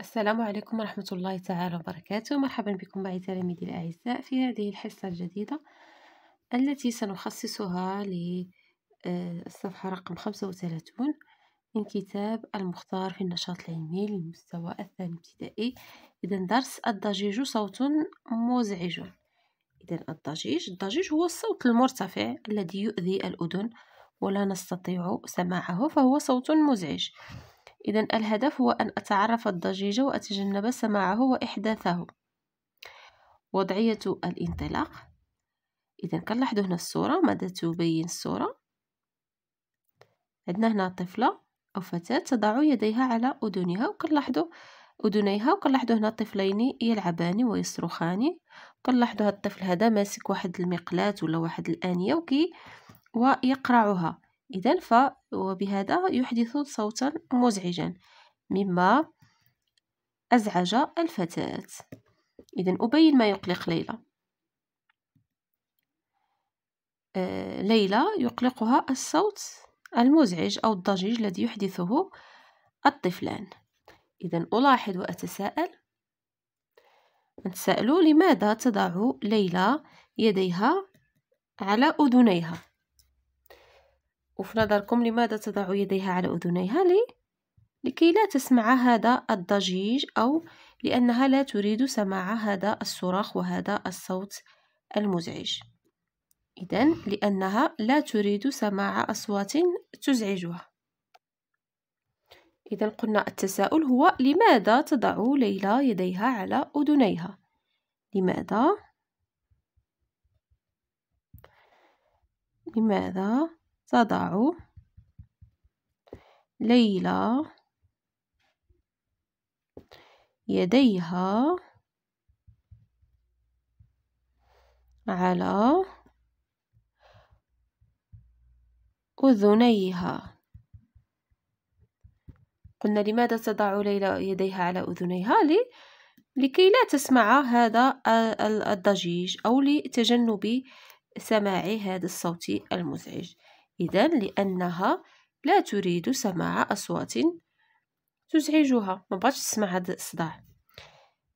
السلام عليكم ورحمة الله تعالى وبركاته مرحبا بكم معي تلاميذي الأعزاء في هذه الحصة الجديدة التي سنخصصها للصفحة آه، رقم 35 من كتاب المختار في النشاط العلمي للمستوى الثاني ابتدائي إذا درس الضجيج صوت مزعج إذا الضجيج الضجيج هو الصوت المرتفع الذي يؤذي الأذن ولا نستطيع سماعه فهو صوت مزعج إذا الهدف هو أن أتعرف الضجيج وأتجنب سماعه وإحداثه وضعية الانطلاق إذا كنلاحظوا هنا الصورة ماذا تبين الصورة عندنا هنا طفلة أو فتاة تضع يديها على أذنها وكنلاحظوا أذنيها وكنلاحظوا هنا طفلين يلعبان ويصرخان كنلاحظوا هذا الطفل هذا ماسك واحد المقلاة ولا واحد الآنية وكي ويقرعها إذا ف وبهذا يحدث صوتا مزعجا مما أزعج الفتاة إذا أبين ما يقلق ليلى آه ليلى يقلقها الصوت المزعج أو الضجيج الذي يحدثه الطفلان إذا ألاحظ وأتساءل نتساءل لماذا تضع ليلى يديها على أذنيها وفي نظركم لماذا تضع يديها على أذنيها لي؟ لكي لا تسمع هذا الضجيج أو لأنها لا تريد سماع هذا الصراخ وهذا الصوت المزعج إذا لأنها لا تريد سماع أصوات تزعجها إذا قلنا التساؤل هو لماذا تضع ليلى يديها على أذنيها لماذا لماذا تضع ليلى يديها على أذنيها قلنا لماذا تضع ليلى يديها على أذنيها لي لكي لا تسمع هذا الضجيج أو لتجنب سماع هذا الصوت المزعج إذا لأنها لا تريد سماع أصوات تزعجها ما بغاتش تسمع هذا الصداع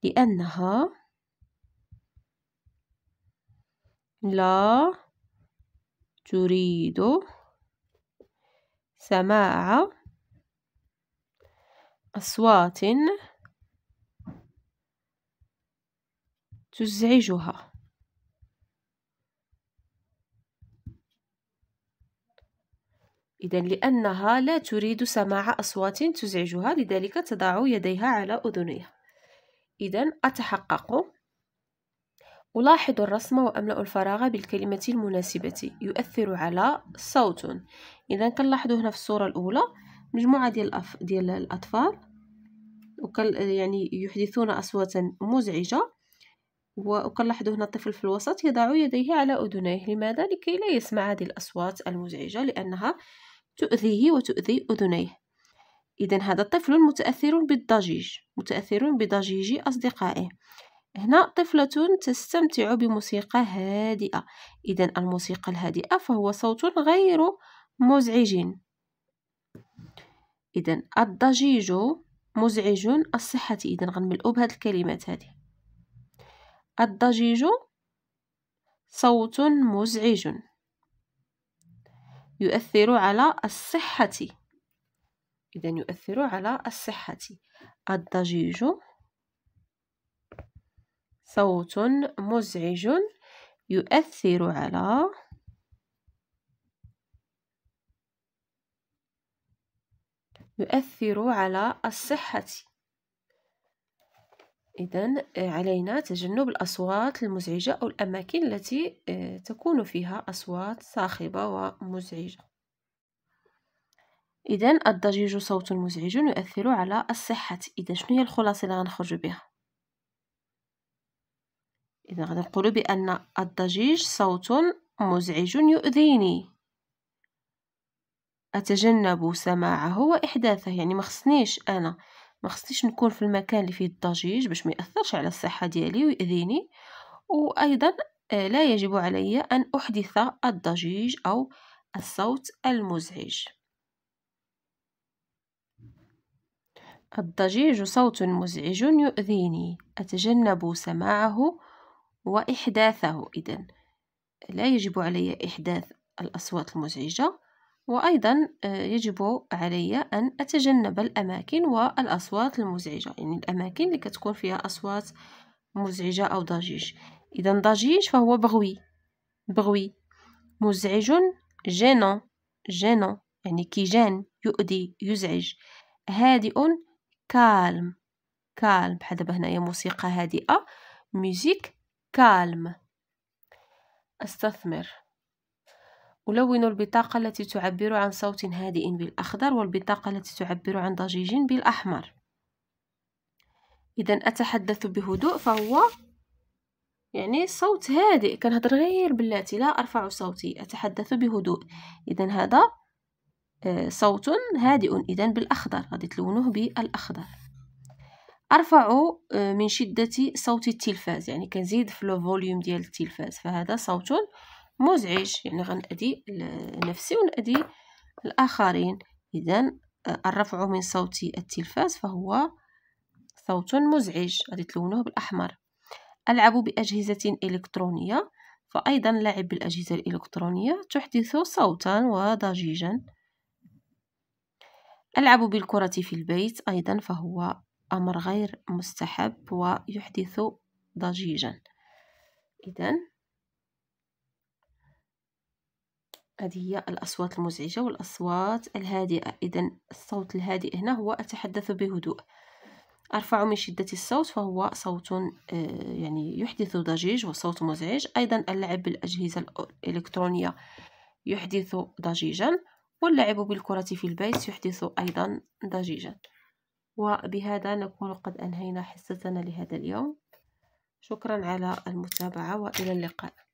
لأنها لا تريد سماع أصوات تزعجها إذا لأنها لا تريد سماع أصوات تزعجها لذلك تضع يديها على أذنيها إذا أتحقق ألاحظ الرسم وأملأ الفراغ بالكلمة المناسبة يؤثر على صوت إذا كنلاحظوا هنا في الصورة الأولى مجموعة ديال, الأف... ديال الأطفال وكل يعني يحدثون أصواتا مزعجة وأقلح هنا الطفل في الوسط يضع يديه على أذنيه لماذا؟ لكي لا يسمع هذه الأصوات المزعجة لأنها تؤذيه وتؤذي أذنيه إذا هذا الطفل متأثر بالضجيج متأثر بضجيج أصدقائه هنا طفلة تستمتع بموسيقى هادئة إذا الموسيقى الهادئة فهو صوت غير مزعج إذا الضجيج مزعج الصحة إذا غنملؤ بهذه الكلمات هذه الضجيج صوت مزعج يؤثر على الصحة إذا يؤثر على الصحة الضجيج صوت مزعج يؤثر على يؤثر على الصحة إذا آه، علينا تجنب الأصوات المزعجة أو الأماكن التي آه، تكون فيها أصوات صاخبة ومزعجة إذا الضجيج صوت مزعج يؤثر على الصحة إذا شنو هي الخلاصة اللي غنخرج بها إذا غنقول بأن الضجيج صوت مزعج يؤذيني أتجنب سماعه وإحداثه يعني ما خصنيش أنا ما خصنيش نكون في المكان اللي فيه الضجيج باش ما ياثرش على الصحه ديالي ويأذيني وايضا آه، لا يجب علي ان احدث الضجيج او الصوت المزعج الضجيج صوت مزعج يؤذيني أتجنب سماعه وإحداثه إذن لا يجب علي إحداث الأصوات المزعجة وأيضا آه، يجب علي أن أتجنب الأماكن والأصوات المزعجة يعني الأماكن اللي كتكون فيها أصوات مزعجة أو ضجيج إذا ضجيج فهو بغوي بغوي مزعج جينون جينون يعني كيجان يؤذي يزعج هادئ كالم كالم بحال دابا هنايا موسيقى هادئة ميوزيك كالم استثمر ألون البطاقة التي تعبر عن صوت هادئ بالأخضر والبطاقة التي تعبر عن ضجيج بالأحمر إذا أتحدث بهدوء فهو يعني صوت هادئ كنهضر غير بلاتي لا أرفع صوتي أتحدث بهدوء إذا هذا آه، صوت هادئ إذا بالأخضر غادي تلونه بالأخضر أرفع آه، من شدة صوت التلفاز يعني كنزيد في الفوليوم ديال التلفاز فهذا صوت مزعج يعني غنأذي نفسي ونأذي الآخرين إذا آه، الرفع من صوت التلفاز فهو صوت مزعج غادي تلونوه بالأحمر ألعب بأجهزة إلكترونية فأيضا اللعب بالأجهزة الإلكترونية تحدث صوتا وضجيجا ألعب بالكرة في البيت أيضا فهو أمر غير مستحب ويحدث ضجيجا إذن هذه هي الأصوات المزعجة والأصوات الهادئة إذا الصوت الهادئ هنا هو أتحدث بهدوء أرفع من شدة الصوت فهو صوت آه، يعني يحدث ضجيج وصوت مزعج أيضا اللعب بالأجهزة الإلكترونية يحدث ضجيجا واللعب بالكرة في البيت يحدث أيضا ضجيجا وبهذا نكون قد أنهينا حصتنا لهذا اليوم شكرا على المتابعة وإلى اللقاء